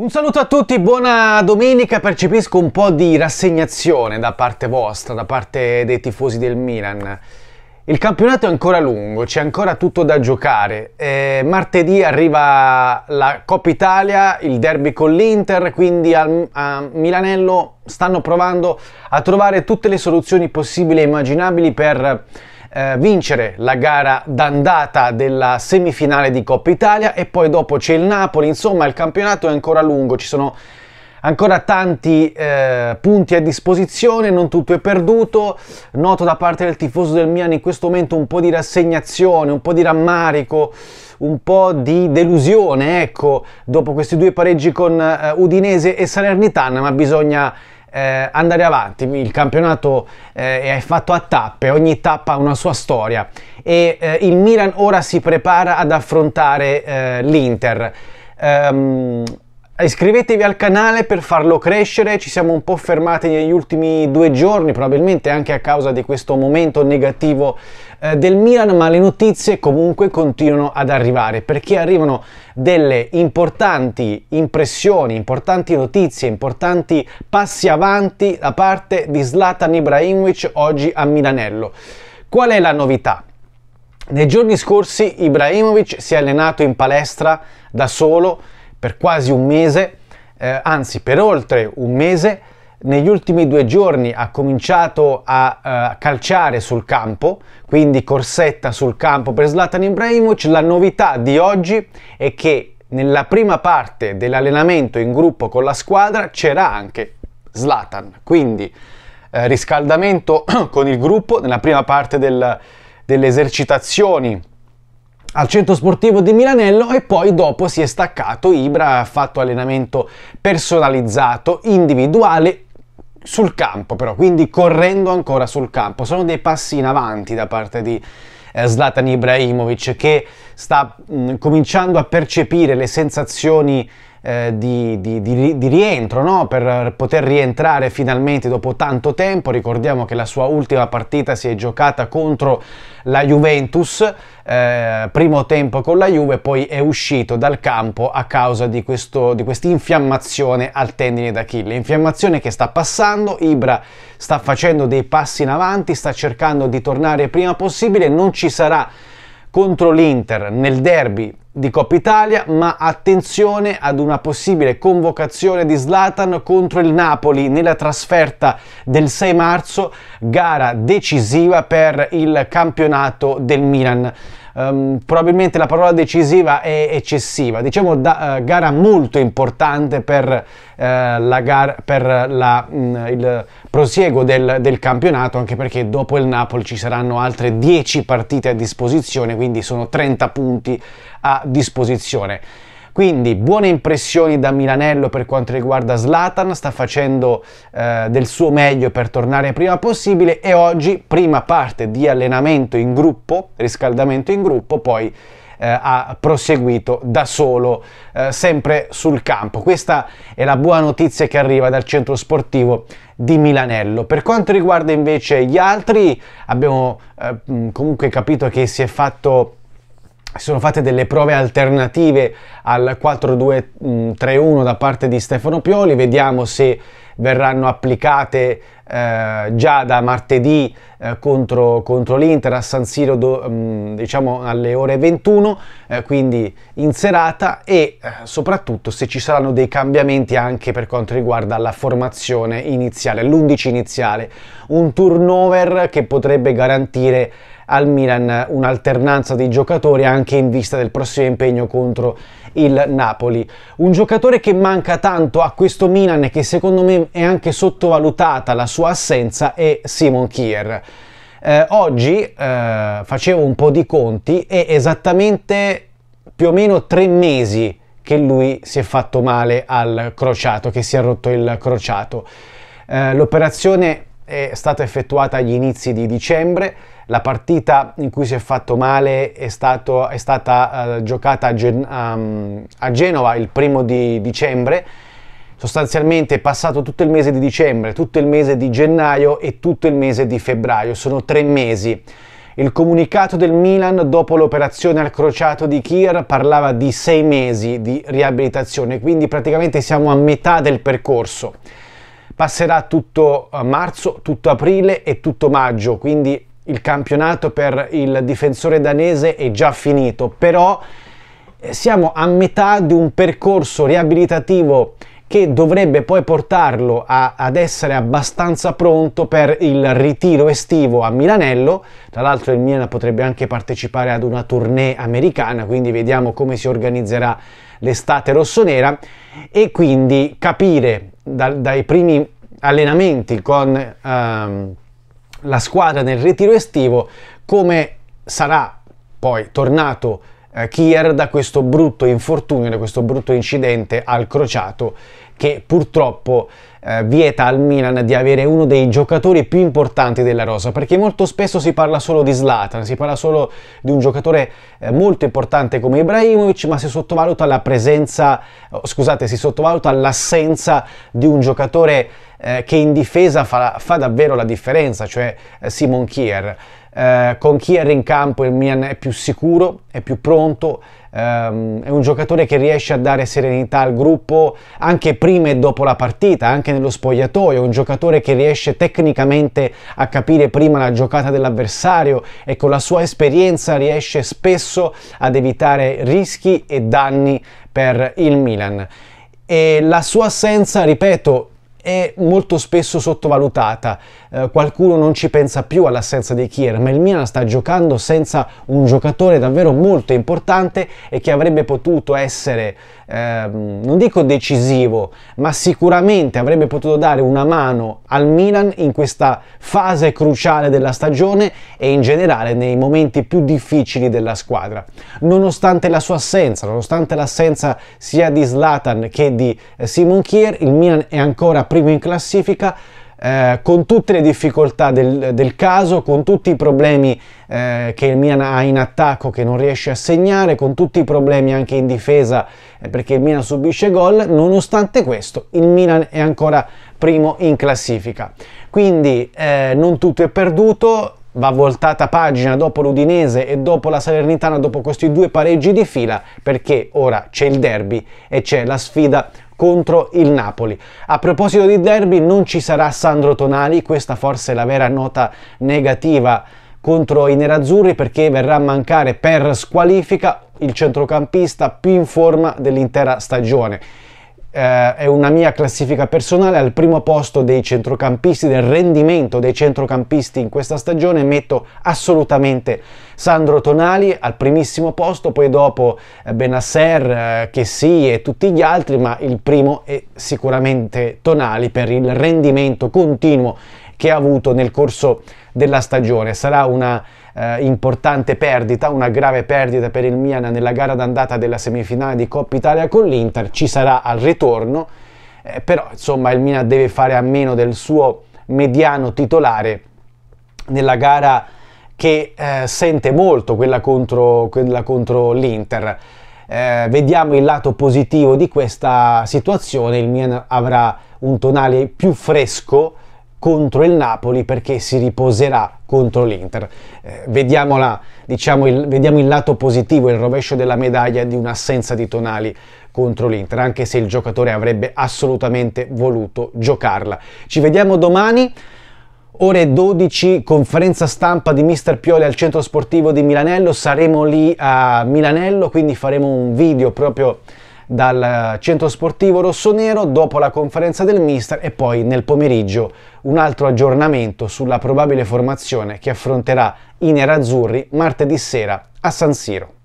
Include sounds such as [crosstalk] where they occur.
Un saluto a tutti, buona domenica, percepisco un po' di rassegnazione da parte vostra, da parte dei tifosi del Milan. Il campionato è ancora lungo, c'è ancora tutto da giocare. Eh, martedì arriva la Coppa Italia, il derby con l'Inter, quindi al, a Milanello stanno provando a trovare tutte le soluzioni possibili e immaginabili per eh, vincere la gara d'andata della semifinale di Coppa Italia e poi dopo c'è il Napoli, insomma il campionato è ancora lungo, ci sono ancora tanti eh, punti a disposizione, non tutto è perduto. Noto da parte del tifoso del Milan in questo momento un po' di rassegnazione, un po' di rammarico, un po' di delusione, ecco, dopo questi due pareggi con eh, Udinese e Salernitana, ma bisogna eh, andare avanti. Il campionato eh, è fatto a tappe, ogni tappa ha una sua storia e eh, il Milan ora si prepara ad affrontare eh, l'Inter. Um, Iscrivetevi al canale per farlo crescere, ci siamo un po' fermati negli ultimi due giorni, probabilmente anche a causa di questo momento negativo eh, del Milan, ma le notizie comunque continuano ad arrivare, perché arrivano delle importanti impressioni, importanti notizie, importanti passi avanti da parte di Zlatan Ibrahimovic oggi a Milanello. Qual è la novità? Nei giorni scorsi Ibrahimovic si è allenato in palestra da solo, per quasi un mese, eh, anzi per oltre un mese, negli ultimi due giorni ha cominciato a uh, calciare sul campo, quindi corsetta sul campo per Zlatan Ibrahimovic. La novità di oggi è che nella prima parte dell'allenamento in gruppo con la squadra c'era anche Zlatan, quindi uh, riscaldamento [clears throat] con il gruppo nella prima parte del, delle esercitazioni al centro sportivo di Milanello e poi dopo si è staccato, Ibra ha fatto allenamento personalizzato, individuale sul campo però, quindi correndo ancora sul campo. Sono dei passi in avanti da parte di eh, Zlatan Ibrahimovic che sta mh, mm, cominciando a percepire le sensazioni eh, di, di, di, di, rientro no? per poter rientrare finalmente dopo tanto tempo. Ricordiamo che la sua ultima partita si è giocata contro la Juventus, eh, primo tempo con la Juve, poi è uscito dal campo a causa di questa infiammazione al tendine d'Achille. Infiammazione che sta passando, Ibra sta facendo dei passi in avanti, sta cercando di tornare prima possibile, non ci sarà contro l'Inter nel derby di Coppa Italia, ma attenzione ad una possibile convocazione di Zlatan contro il Napoli nella trasferta del 6 marzo, gara decisiva per il campionato del Milan um, probabilmente la parola decisiva è eccessiva, diciamo da, uh, gara molto importante per, uh, la gara, per la, mh, mm, il prosieguo del, del, campionato, anche perché dopo il Napoli ci saranno altre 10 partite a disposizione, quindi sono 30 punti a disposizione. Quindi buone impressioni da Milanello per quanto riguarda Slatan, sta facendo eh, del suo meglio per tornare prima possibile e oggi prima parte di allenamento in gruppo, riscaldamento in gruppo, poi eh, ha proseguito da solo eh, sempre sul campo. Questa è la buona notizia che arriva dal centro sportivo di Milanello. Per quanto riguarda invece gli altri, abbiamo eh, comunque capito che si è fatto sono fatte delle prove alternative al 4-2-3-1 da parte di Stefano Pioli, vediamo se verranno applicate eh, già da martedì eh, contro, contro, l'Inter a San Siro do, mm, diciamo alle ore 21 eh, quindi in serata e eh, soprattutto se ci saranno dei cambiamenti anche per quanto riguarda la formazione iniziale l'11 iniziale un turnover che potrebbe garantire al Milan un'alternanza di giocatori anche in vista del prossimo impegno contro il Napoli. Un giocatore che manca tanto a questo Milan e che secondo me è anche sottovalutata la sua assenza è Simon Kier. Eh, oggi eh, facevo un po' di conti e esattamente più o meno tre mesi che lui si è fatto male al crociato, che si è rotto il crociato. Eh, l'operazione è stata effettuata agli inizi di dicembre, la partita in cui si è fatto male è, stato, è stata uh, giocata a, Gen- um, a, Genova il primo di dicembre, sostanzialmente è passato tutto il mese di dicembre, tutto il mese di gennaio e tutto il mese di febbraio, sono tre mesi. Il comunicato del Milan dopo l'operazione al crociato di Kier parlava di sei mesi di riabilitazione, quindi praticamente siamo a metà del percorso passerà tutto eh, marzo, tutto aprile e tutto maggio, quindi il campionato per il difensore danese è già finito, però eh, siamo a metà di un percorso riabilitativo che dovrebbe poi portarlo a, ad essere abbastanza pronto per il ritiro estivo a Milanello. Tra l'altro il Milan potrebbe anche partecipare ad una tournée americana, quindi vediamo come si organizzerà l'estate rossonera e quindi capire da, dai primi allenamenti con ehm, la squadra nel ritiro estivo, come sarà poi tornato eh, Kier da questo brutto infortunio, da questo brutto incidente al crociato che purtroppo eh, vieta al Milan di avere uno dei giocatori più importanti della rosa, perché molto spesso si parla solo di Zlatan, si parla solo di un giocatore eh, molto importante come Ibrahimovic, ma si sottovaluta la presenza, oh, scusate, si sottovaluta l'assenza di un giocatore eh, che in difesa fa, fa, davvero la differenza, cioè eh, Simon Kier eh, con chi era in campo il Milan è più sicuro, è più pronto, ehm, è un giocatore che riesce a dare serenità al gruppo anche prima e dopo la partita, anche nello spogliatoio, è un giocatore che riesce tecnicamente a capire prima la giocata dell'avversario e con la sua esperienza riesce spesso ad evitare rischi e danni per il Milan. E la sua assenza, ripeto, è molto spesso sottovalutata. Eh, qualcuno non ci pensa più all'assenza di Kier, ma il Milan sta giocando senza un giocatore davvero molto importante e che avrebbe potuto essere Ehm, non dico decisivo, ma sicuramente avrebbe potuto dare una mano al Milan in questa fase cruciale della stagione e in generale nei momenti più difficili della squadra. Nonostante la sua assenza, nonostante l'assenza sia di Zlatan che di eh, Simon Kier, il Milan è ancora primo in classifica eh, con tutte le difficoltà del, del, caso, con tutti i problemi eh, che il Milan ha in attacco che non riesce a segnare, con tutti i problemi anche in difesa eh, perché il Milan subisce gol, nonostante questo il Milan è ancora primo in classifica. Quindi eh, non tutto è perduto, va voltata pagina dopo l'Udinese e dopo la Salernitana, dopo questi due pareggi di fila, perché ora c'è il derby e c'è la sfida contro il Napoli. A proposito di derby non ci sarà Sandro Tonali, questa forse è la vera nota negativa contro i nerazzurri perché verrà a mancare per squalifica il centrocampista più in forma dell'intera stagione eh, è una mia classifica personale, al primo posto dei centrocampisti, del rendimento dei centrocampisti in questa stagione, metto assolutamente Sandro Tonali al primissimo posto, poi dopo eh, Benasser, eh, Chessy e tutti gli altri, ma il primo è sicuramente Tonali per il rendimento continuo che ha avuto nel corso della stagione. Sarà una eh, importante perdita, una grave perdita per il Milan nella gara d'andata della semifinale di Coppa Italia con l'Inter, ci sarà al ritorno, eh, però insomma il Milan deve fare a meno del suo mediano titolare nella gara che eh, sente molto quella contro, quella contro l'Inter. Eh, vediamo il lato positivo di questa situazione, il Milan avrà un tonale più fresco contro il Napoli perché si riposerà contro l'Inter. Eh, vediamola, diciamo il, vediamo il lato positivo, il rovescio della medaglia di un'assenza di Tonali contro l'Inter, anche se il giocatore avrebbe assolutamente voluto giocarla. Ci vediamo domani. Ore 12, conferenza stampa di Mister Pioli al centro sportivo di Milanello. Saremo lì a Milanello, quindi faremo un video proprio dal centro sportivo rossonero dopo la conferenza del mister e poi nel pomeriggio un altro aggiornamento sulla probabile formazione che affronterà i nerazzurri martedì sera a San Siro.